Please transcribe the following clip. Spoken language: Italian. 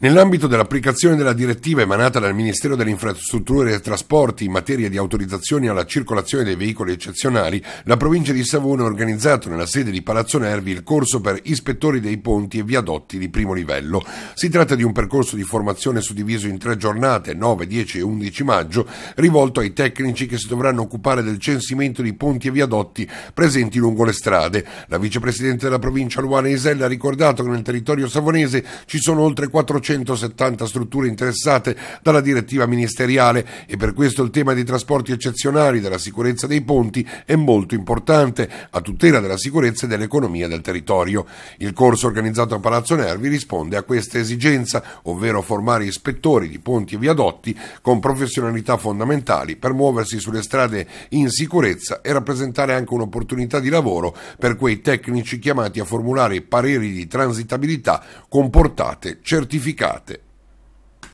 Nell'ambito dell'applicazione della direttiva emanata dal Ministero delle Infrastrutture e Trasporti in materia di autorizzazioni alla circolazione dei veicoli eccezionali, la provincia di Savona ha organizzato nella sede di Palazzo Nervi il corso per ispettori dei ponti e viadotti di primo livello. Si tratta di un percorso di formazione suddiviso in tre giornate, 9, 10 e 11 maggio, rivolto ai tecnici che si dovranno occupare del censimento di ponti e viadotti presenti lungo le strade. La vicepresidente della provincia Luana Isella ha ricordato che nel territorio savonese ci sono oltre 400 170 strutture interessate dalla direttiva ministeriale e per questo il tema dei trasporti eccezionali, della sicurezza dei ponti è molto importante a tutela della sicurezza e dell'economia del territorio. Il corso organizzato a Palazzo Nervi risponde a questa esigenza, ovvero formare ispettori di ponti e viadotti con professionalità fondamentali per muoversi sulle strade in sicurezza e rappresentare anche un'opportunità di lavoro per quei tecnici chiamati a formulare pareri di transitabilità comportate certificate dimenticate